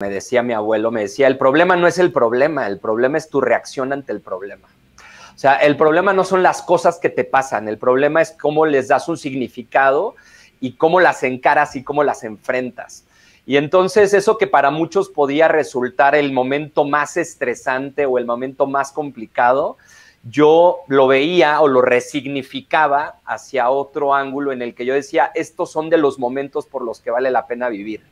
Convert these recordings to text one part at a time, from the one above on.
me decía mi abuelo, me decía, el problema no es el problema, el problema es tu reacción ante el problema. O sea, el problema no son las cosas que te pasan, el problema es cómo les das un significado y cómo las encaras y cómo las enfrentas. Y entonces eso que para muchos podía resultar el momento más estresante o el momento más complicado, yo lo veía o lo resignificaba hacia otro ángulo en el que yo decía, estos son de los momentos por los que vale la pena vivir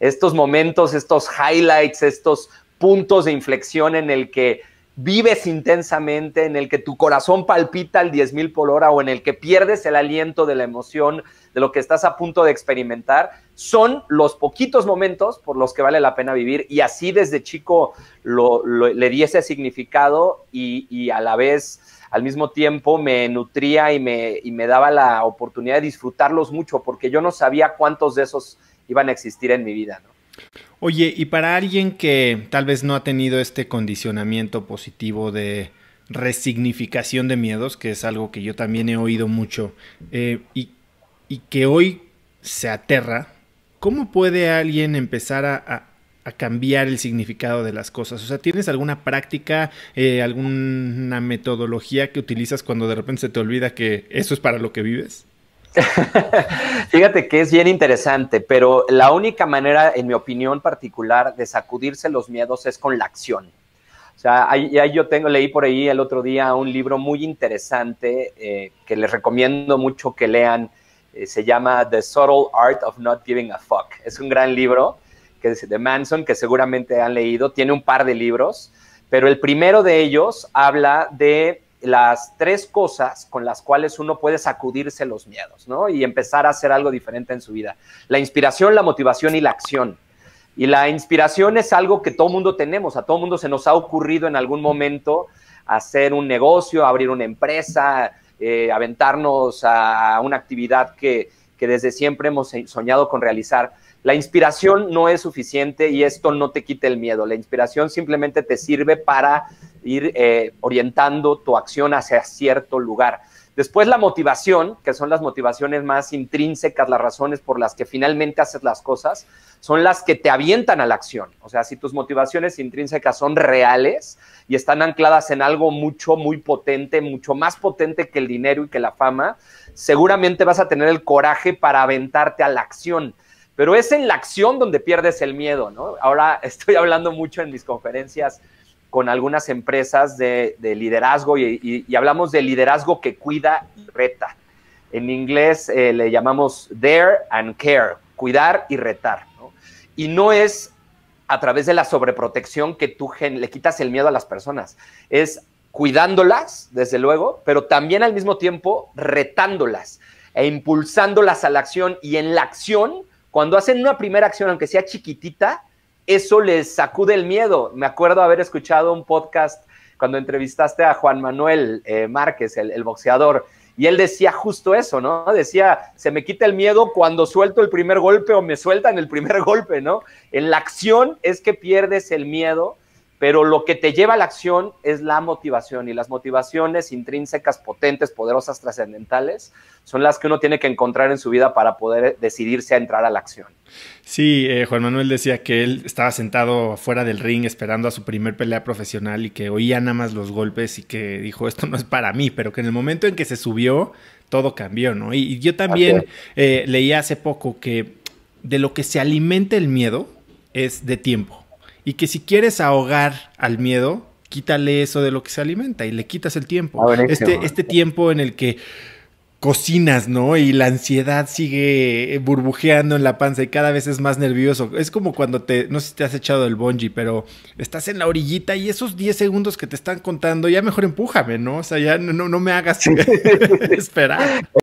estos momentos, estos highlights, estos puntos de inflexión en el que vives intensamente, en el que tu corazón palpita al 10.000 por hora o en el que pierdes el aliento de la emoción de lo que estás a punto de experimentar, son los poquitos momentos por los que vale la pena vivir. Y así desde chico le di ese significado y, a la vez, al mismo tiempo, me nutría y me, y me daba la oportunidad de disfrutarlos mucho, porque yo no sabía cuántos de esos iban a existir en mi vida, ¿no? Oye, y para alguien que tal vez no ha tenido este condicionamiento positivo de resignificación de miedos, que es algo que yo también he oído mucho, eh, y, que hoy se aterra, ¿cómo puede alguien empezar a, cambiar el significado de las cosas? O sea, ¿tienes alguna práctica, eh, alguna metodología que utilizas cuando de repente se te olvida que eso es para lo que vives? Fíjate que es bien interesante, pero la única manera, en mi opinión particular, de sacudirse los miedos es con la acción. O sea, ahí, yo tengo, leí por ahí el otro día un libro muy interesante eh, que les recomiendo mucho que lean. Eh, se llama The Subtle Art of Not Giving a Fuck. Es un gran libro que es de Manson, que seguramente han leído. Tiene un par de libros, pero el primero de ellos habla de las tres cosas con las cuales uno puede sacudirse los miedos, ¿no? Y empezar a hacer algo diferente en su vida. La inspiración, la motivación y la acción. Y la inspiración es algo que todo mundo tenemos, a todo mundo se nos ha ocurrido en algún momento hacer un negocio, abrir una empresa, eh, aventarnos a una actividad que, que desde siempre hemos soñado con realizar. La inspiración no es suficiente y esto no te quita el miedo. La inspiración simplemente te sirve para ir eh, orientando tu acción hacia cierto lugar. Después la motivación, que son las motivaciones más intrínsecas, las razones por las que finalmente haces las cosas, son las que te avientan a la acción. O sea, si tus motivaciones intrínsecas son reales y están ancladas en algo mucho, muy potente, mucho más potente que el dinero y que la fama, seguramente vas a tener el coraje para aventarte a la acción. Pero es en la acción donde pierdes el miedo, ¿no? Ahora estoy hablando mucho en mis conferencias con algunas empresas de, liderazgo y, hablamos de liderazgo que cuida y reta. En inglés eh, le llamamos dare and care, cuidar y retar. Y no es a través de la sobreprotección que tú le quitas el miedo a las personas, es cuidándolas, desde luego, pero también al mismo tiempo retándolas e impulsándolas a la acción y en la acción, cuando hacen una primera acción, aunque sea chiquitita, eso les sacude el miedo. Me acuerdo haber escuchado un podcast cuando entrevistaste a Juan Manuel eh, Márquez, el, el boxeador, y él decía justo eso, ¿no? Decía, se me quita el miedo cuando suelto el primer golpe o me sueltan el primer golpe, ¿no? En la acción es que pierdes el miedo pero lo que te lleva a la acción es la motivación y las motivaciones intrínsecas, potentes, poderosas, trascendentales, son las que uno tiene que encontrar en su vida para poder decidirse a entrar a la acción. Sí, eh, Juan Manuel decía que él estaba sentado fuera del ring esperando a su primer pelea profesional y que oía nada más los golpes y que dijo, esto no es para mí, pero que en el momento en que se subió, todo cambió, ¿no? Y, yo también eh, leía hace poco que de lo que se alimenta el miedo es de tiempo y que si quieres ahogar al miedo, quítale eso de lo que se alimenta y le quitas el tiempo. Ah, este, este tiempo en el que cocinas, ¿no? Y la ansiedad sigue burbujeando en la panza y cada vez es más nervioso. Es como cuando te, no sé si te has echado el bungee, pero estás en la orillita y esos 10 segundos que te están contando, ya mejor empújame, ¿no? O sea, ya no, no me hagas esperar.